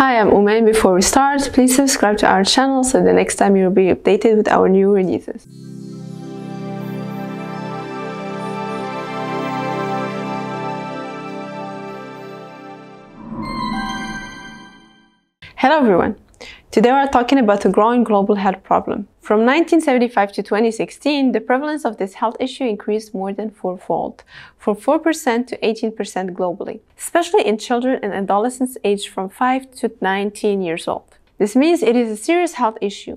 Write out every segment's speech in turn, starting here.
Hi, I'm Umain. Before we start, please subscribe to our channel so the next time you'll be updated with our new releases. Hello everyone! Today we are talking about a growing global health problem. From 1975 to 2016, the prevalence of this health issue increased more than fourfold, from 4% to 18% globally, especially in children and adolescents aged from 5 to 19 years old. This means it is a serious health issue.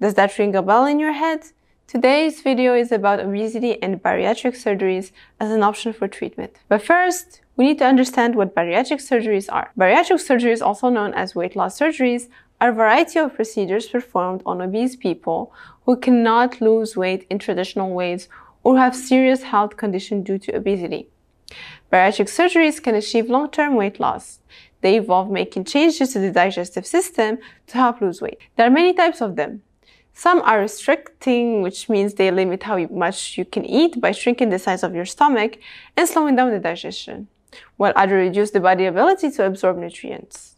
Does that ring a bell in your head? Today's video is about obesity and bariatric surgeries as an option for treatment. But first, we need to understand what bariatric surgeries are. Bariatric surgeries, also known as weight loss surgeries, a variety of procedures performed on obese people who cannot lose weight in traditional ways or have serious health conditions due to obesity. Bariatric surgeries can achieve long-term weight loss. They involve making changes to the digestive system to help lose weight. There are many types of them. Some are restricting, which means they limit how much you can eat by shrinking the size of your stomach and slowing down the digestion, while others reduce the body's ability to absorb nutrients.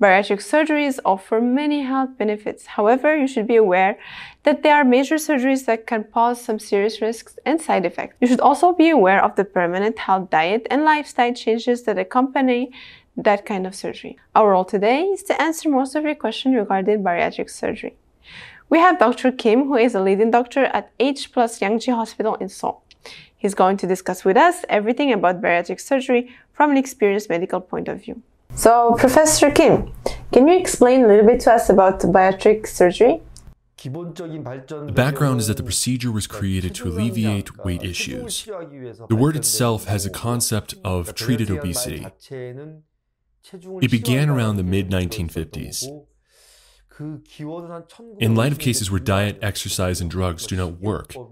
Bariatric surgeries offer many health benefits. However, you should be aware that there are major surgeries that can pose some serious risks and side effects. You should also be aware of the permanent health diet and lifestyle changes that accompany that kind of surgery. Our role today is to answer most of your questions regarding bariatric surgery. We have Dr. Kim, who is a leading doctor at H plus Yangji Hospital in Seoul. He's going to discuss with us everything about bariatric surgery from an experienced medical point of view. So, Professor Kim, can you explain a little bit to us about bariatric surgery? The background is that the procedure was created to alleviate weight issues. The word itself has a concept of treated obesity. It began around the mid 1950s. In light of cases where diet, exercise, and drugs do not work, and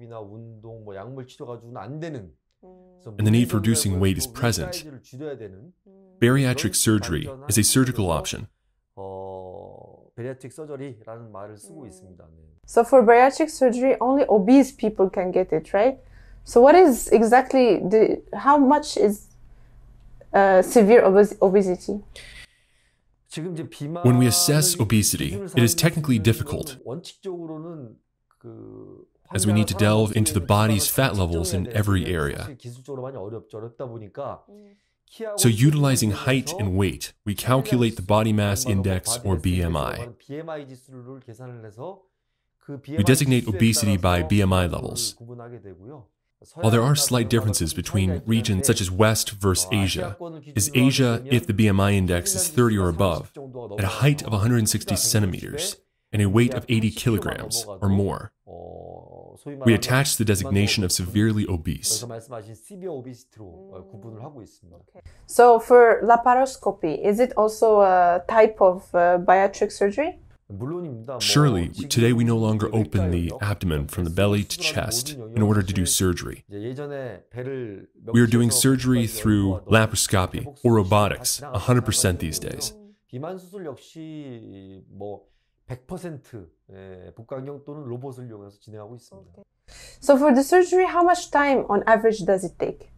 the need for reducing weight is present, Bariatric surgery is a surgical option. So for bariatric surgery, only obese people can get it, right? So what is exactly the how much is uh, severe obes obesity? When we assess obesity, it is technically difficult as we need to delve into the body's fat levels in every area. So utilizing height and weight, we calculate the body mass index or BMI. We designate obesity by BMI levels. While there are slight differences between regions such as West versus Asia, is Asia if the BMI index is 30 or above, at a height of 160 centimeters, and a weight of 80 kilograms or more. We attach the designation of severely obese. So for laparoscopy, is it also a type of uh, bariatric surgery? Surely, today we no longer open the abdomen from the belly to chest in order to do surgery. We are doing surgery through laparoscopy or robotics 100% these days. 100% percent 또는 로봇을 이용해서 진행하고 있습니다. So for the surgery, how much time on average does it take?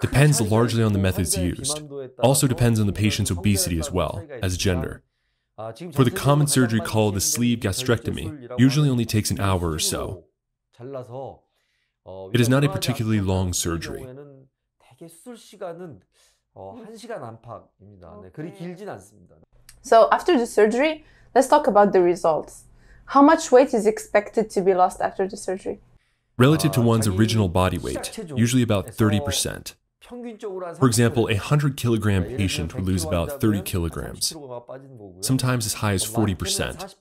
Depends largely on the methods used. Also depends on the patient's obesity as well as gender. For the common surgery called the sleeve gastrectomy, usually only takes an hour or so. It is not a particularly long surgery. Okay. So after the surgery, let's talk about the results. How much weight is expected to be lost after the surgery? Relative to uh, one's original body weight, usually about 30%. For example, a 100 kilogram patient would lose about 30 kilograms, sometimes as high as 40%.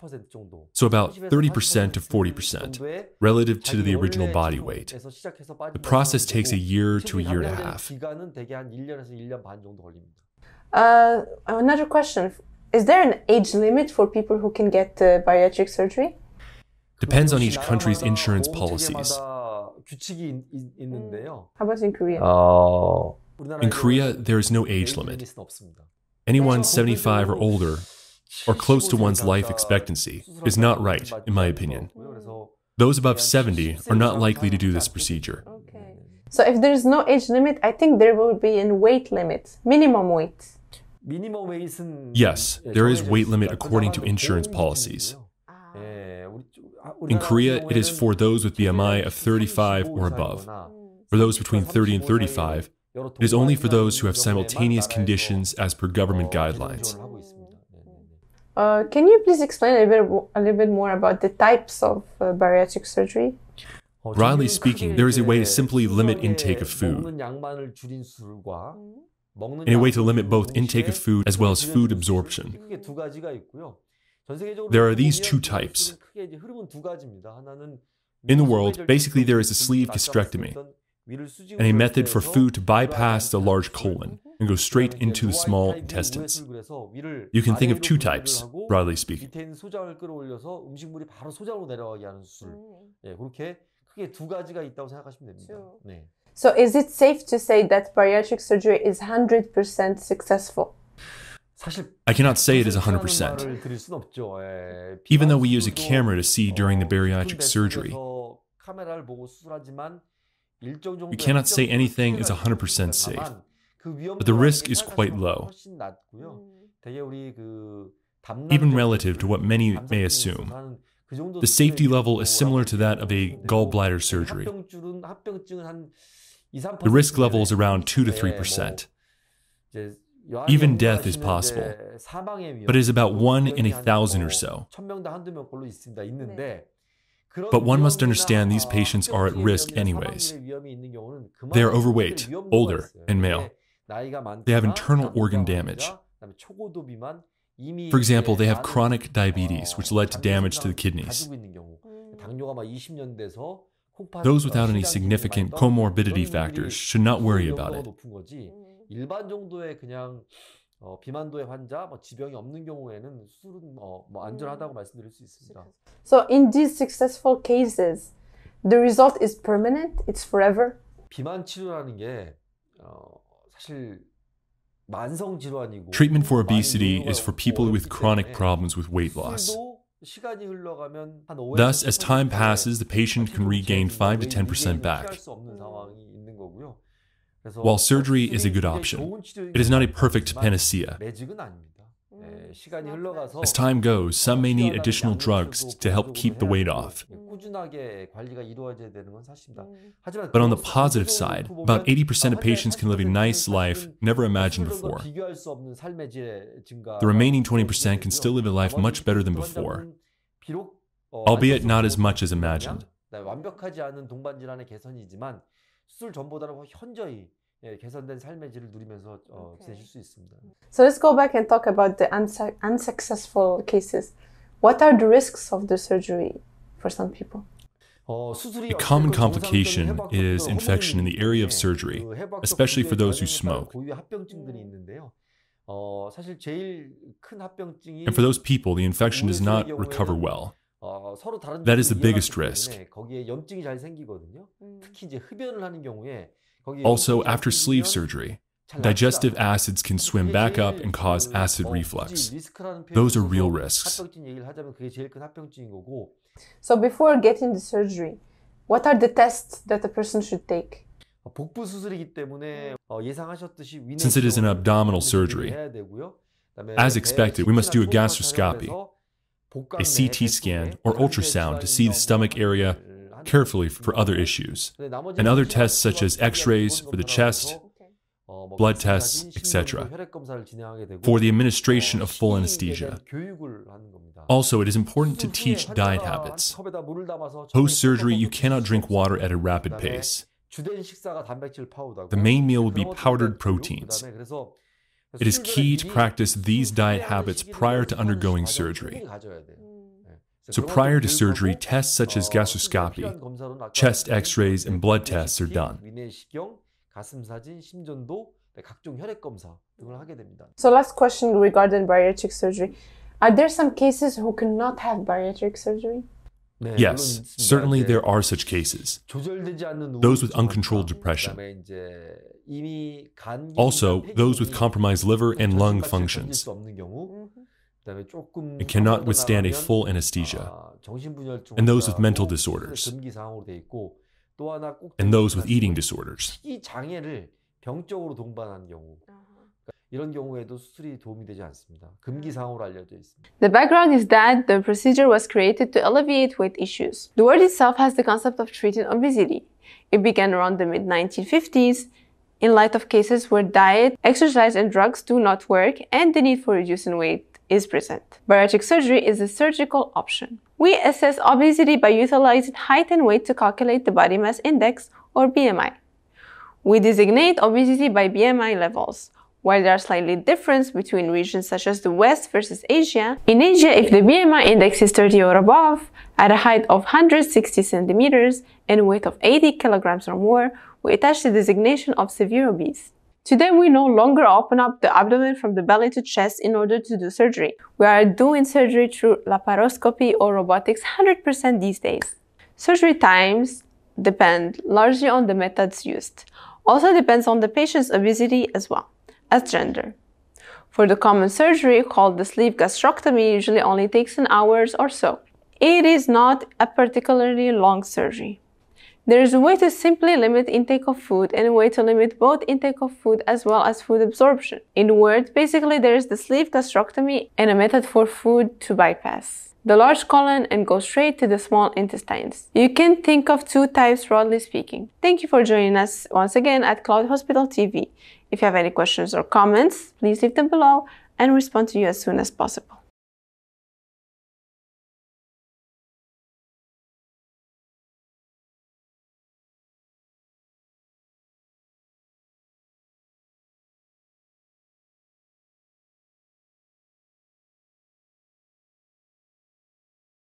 So about 30% to 40% relative to the original body weight. The process takes a year to a year and a half. Uh, another question is there an age limit for people who can get uh, bariatric surgery? Depends on each country's insurance policies. How about in Korea? In Korea, there is no age limit. Anyone 75 or older, or close to one's life expectancy, is not right, in my opinion. Those above 70 are not likely to do this procedure. Okay. So if there is no age limit, I think there will be a weight limit, minimum weight. Yes, there is weight limit according to insurance policies. In Korea, it is for those with BMI of 35 or above. Hmm. For those between 30 and 35, it is only for those who have simultaneous conditions as per government guidelines. Uh, can you please explain a, bit, a little bit more about the types of uh, bariatric surgery? Broadly speaking, there is a way to simply limit intake of food in a way to limit both intake of food as well as food absorption. There are these two types. In the world, basically there is a sleeve gastrectomy and a method for food to bypass the large colon and go straight into the small intestines. You can think of two types, broadly speaking. So is it safe to say that bariatric surgery is 100% successful? I cannot say it is 100%, even though we use a camera to see during the bariatric surgery. We cannot say anything is 100% safe, but the risk is quite low, even relative to what many may assume. The safety level is similar to that of a gallbladder surgery. The risk level is around 2 to 3%. Even death is possible, but it is about 1 in a thousand or so. But one must understand these patients are at risk anyways. They are overweight, older, and male. They have internal organ damage. For example, they have chronic diabetes, which led to damage to the kidneys. Those without any significant comorbidity factors should not worry about it. So in these successful cases, the result is permanent, it's forever. Treatment for obesity is for people with chronic problems with weight loss. Thus, as time passes, the patient can regain 5 to 10% back. While surgery is a good option, it is not a perfect panacea. As time goes, some may need additional drugs to help keep the weight off. But on the positive side, about 80% of patients can live a nice life never imagined before. The remaining 20% can still live a life much better than before, albeit not as much as imagined. 완벽하지 않은 동반 질환의 개선이지만 전보다는 현저히 개선된 삶의 질을 누리면서 어, 지내실 수 있습니다. Mm. So let's go back and talk about the unsuccessful cases. What are the risks of the surgery for some people? A common complication is infection in the area of surgery, especially for those who smoke. Mm. And for those people, the infection does not recover well. That is the biggest risk. Also, after sleeve surgery, digestive acids can swim back up and cause acid reflux. Those are real risks. So, before getting the surgery, what are the tests that a person should take? Since it is an abdominal surgery, as expected, we must do a gastroscopy, a CT scan, or ultrasound to see the stomach area carefully for other issues, and other tests such as x rays for the chest, blood tests, etc., for the administration of full anesthesia. Also, it is important to teach diet habits. Post surgery, you cannot drink water at a rapid pace. The main meal will be powdered proteins. It is key to practice these diet habits prior to undergoing surgery. So prior to surgery, tests such as uh, gastroscopy, chest x-rays, and blood tests are done. So last question regarding bariatric surgery. Are there some cases who cannot have bariatric surgery? Yes, certainly there are such cases. Those with uncontrolled depression. Also, those with compromised liver and lung functions. It cannot withstand a full anesthesia, and those with mental disorders, and those with eating disorders. The background is that the procedure was created to alleviate weight issues. The word itself has the concept of treating obesity. It began around the mid-1950s in light of cases where diet, exercise and drugs do not work and the need for reducing weight is present. Bariatric surgery is a surgical option. We assess obesity by utilizing height and weight to calculate the body mass index or BMI. We designate obesity by BMI levels. While there are slightly differences between regions such as the West versus Asia, in Asia, if the BMI index is 30 or above, at a height of 160 centimeters and weight of 80 kilograms or more, we attach the designation of severe obese. Today, we no longer open up the abdomen from the belly to chest in order to do surgery. We are doing surgery through laparoscopy or robotics 100% these days. Surgery times depend largely on the methods used. Also depends on the patient's obesity as well as gender. For the common surgery called the sleeve gastrectomy usually only takes an hour or so. It is not a particularly long surgery. There is a way to simply limit intake of food and a way to limit both intake of food as well as food absorption. In a word, basically there is the sleeve gastrectomy and a method for food to bypass the large colon and go straight to the small intestines. You can think of two types broadly speaking. Thank you for joining us once again at Cloud Hospital TV. If you have any questions or comments, please leave them below and respond to you as soon as possible.